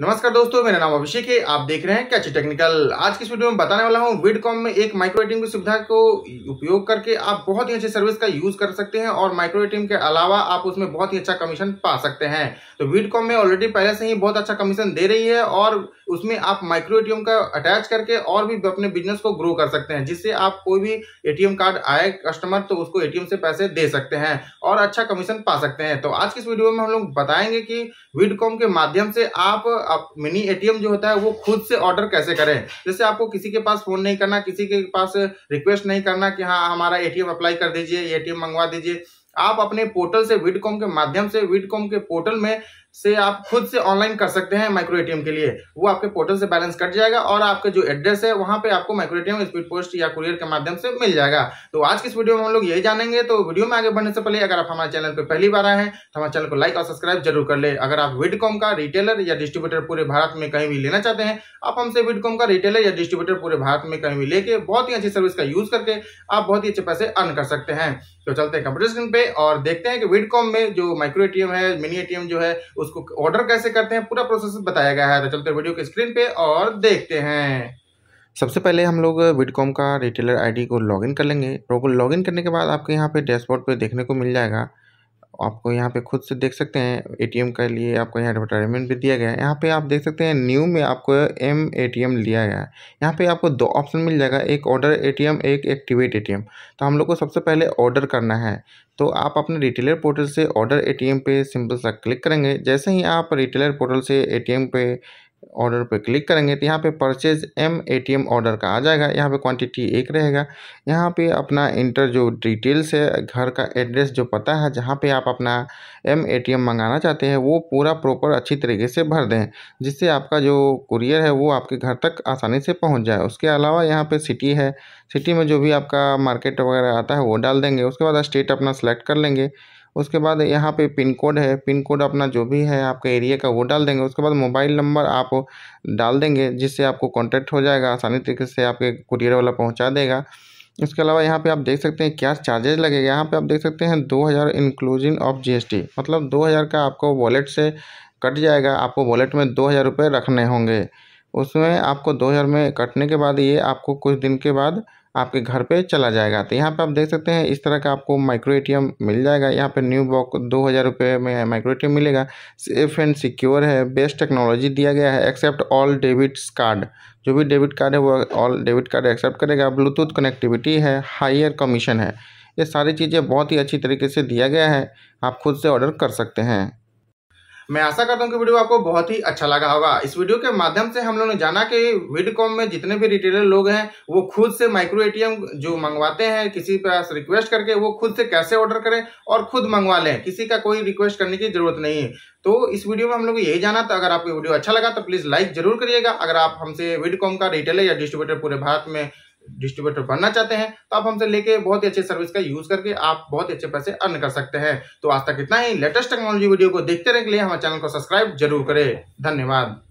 नमस्कार दोस्तों मेरा नाम अभिषेक है आप देख रहे हैं कैच टेक्निकल आज की इस वीडियो में बताने वाला हूँ विडकॉम में एक माइक्रो एटीएम की सुविधा को उपयोग करके आप बहुत ही अच्छी सर्विस का यूज कर सकते हैं और माइक्रो एटीएम के अलावा आप उसमें बहुत ही अच्छा कमीशन पा सकते हैं तो विडकॉम में ऑलरेडी पहले से ही बहुत अच्छा कमीशन दे रही है और उसमें आप माइक्रो एटीएम का अटैच करके और भी अपने बिजनेस को ग्रो कर सकते हैं जिससे आप कोई भी एटीएम कार्ड आए कस्टमर तो उसको एटीएम से पैसे दे सकते हैं और अच्छा कमीशन पा सकते हैं तो आज की इस वीडियो में हम लोग बताएंगे कि विडकॉम के माध्यम से आप आप मिनी एटीएम जो होता है वो खुद से ऑर्डर कैसे करें जैसे आपको किसी के पास फोन नहीं करना किसी के पास रिक्वेस्ट नहीं करना कि हाँ हमारा एटीएम अप्लाई कर दीजिए एटीएम मंगवा दीजिए आप अपने पोर्टल से विडकॉम के माध्यम से विडकॉम के पोर्टल में से आप खुद से ऑनलाइन कर सकते हैं माइक्रो एटीएम के लिए वो आपके पोर्टल से बैलेंस कट जाएगा और आपका जो एड्रेस है वहां पे आपको माइक्रो एटीएम स्पीड पोस्ट या कुरियर के माध्यम से मिल जाएगा तो आज की इस वीडियो में हम लोग यही जानेंगे तो वीडियो में आगे बढ़ने से पहले अगर आप हमारे चैनल पर पहली बार आए हैं तो हमारे चैनल को लाइक और सब्सक्राइब जरूर कर ले अगर आप विडकॉम का रिटेलर या डिस्ट्रीब्यूटर पूरे भारत में कहीं भी लेना चाहते हैं आप हमसे विडकॉम का रिटेलर या डिस्ट्रीब्यूटर पूरे भारत में कहीं भी लेके बहुत ही अच्छी सर्विस का यूज करके आप बहुत ही अच्छे पैसे अर्न कर सकते हैं तो चलते हैं कंप्यूटर स्क्रीन पे और देखते हैं कि विडकॉम में जो माइक्रो एटीएम है मिनी एटीएम जो है उसको ऑर्डर कैसे करते हैं पूरा प्रोसेस बताया गया है तो चलते वीडियो के स्क्रीन पे और देखते हैं सबसे पहले हम लोग विडकॉम का रिटेलर आईडी को लॉगिन कर लेंगे लॉगिन करने के बाद आपके यहाँ पे डैशबोर्ड पे देखने को मिल जाएगा आपको यहाँ पे खुद से देख सकते हैं एटीएम के लिए आपको यहाँ एडवर्टाइजमेंट भी दिया गया है यहाँ पे आप देख सकते हैं न्यू में आपको एम एटीएम लिया गया है यहाँ पे आपको दो ऑप्शन मिल जाएगा एक ऑर्डर एटीएम एक एक्टिवेट एटीएम तो हम लोग को सबसे पहले ऑर्डर करना है तो आप अपने रिटेलर पोर्टल से ऑर्डर एम पे सिंपल सा क्लिक करेंगे जैसे ही आप रिटेलर पोर्टल से एम पे ऑर्डर पर क्लिक करेंगे तो यहाँ पे परचेज एम एटीएम ऑर्डर का आ जाएगा यहाँ पे क्वांटिटी एक रहेगा यहाँ पे अपना इंटर जो डिटेल्स है घर का एड्रेस जो पता है जहाँ पे आप अपना एम एटीएम मंगाना चाहते हैं वो पूरा प्रॉपर अच्छी तरीके से भर दें जिससे आपका जो कुरियर है वो आपके घर तक आसानी से पहुँच जाए उसके अलावा यहाँ पर सिटी है सिटी में जो भी आपका मार्केट वगैरह आता है वो डाल देंगे उसके बाद स्टेट अपना सेलेक्ट कर लेंगे उसके बाद यहाँ पे पिन कोड है पिन कोड अपना जो भी है आपके एरिया का वो डाल देंगे उसके बाद मोबाइल नंबर आप डाल देंगे जिससे आपको कॉन्टैक्ट हो जाएगा आसानी तरीके से आपके कुरियर वाला पहुँचा देगा इसके अलावा यहाँ पे आप देख सकते हैं क्या चार्जेज लगेगा यहाँ पे आप देख सकते हैं दो हज़ार इंक्लूजिंग ऑफ जीएसटी मतलब दो हज़ार का आपको वॉलेट से कट जाएगा आपको वॉलेट में दो हज़ार रुपये रखने होंगे उसमें आपको दो हज़ार में कटने के बाद ये आपको कुछ दिन के बाद आपके घर पे चला जाएगा तो यहाँ पे आप देख सकते हैं इस तरह का आपको माइक्रो एटीएम मिल जाएगा यहाँ पे न्यू बॉक दो हज़ार रुपये में माइक्रो एटीएम मिलेगा सेफ एंड सिक्योर है बेस्ट टेक्नोलॉजी दिया गया है एक्सेप्ट ऑल डेबिट्स कार्ड जो भी डेबिट कार्ड है वो ऑल डेबिट कार्ड एक्सेप्ट करेगा ब्लूटूथ कनेक्टिविटी है हाइयर कमीशन है ये सारी चीज़ें बहुत ही अच्छी तरीके से दिया गया है आप खुद से ऑर्डर कर सकते हैं मैं आशा करता हूँ कि वीडियो आपको बहुत ही अच्छा लगा होगा इस वीडियो के माध्यम से हम लोगों ने जाना कि विडकॉम में जितने भी रिटेलर लोग हैं वो खुद से माइक्रो एटीएम जो मंगवाते हैं किसी पास रिक्वेस्ट करके वो खुद से कैसे ऑर्डर करें और खुद मंगवा लें किसी का कोई रिक्वेस्ट करने की जरूरत नहीं है तो इस वीडियो में हम लोग यही जाना था अगर आपको वीडियो अच्छा लगा तो प्लीज़ लाइक जरूर करिएगा अगर आप हमसे विडकॉम का रिटेलर या डिस्ट्रीब्यूटर पूरे भारत में डिस्ट्रीब्यूटर बनना चाहते हैं तो आप हमसे लेके बहुत ही अच्छे सर्विस का यूज करके आप बहुत अच्छे पैसे अर्न कर सकते हैं तो आज तक इतना ही लेटेस्ट टेक्नोलॉजी वीडियो को देखते रहने के लिए हमारे चैनल को सब्सक्राइब जरूर करें धन्यवाद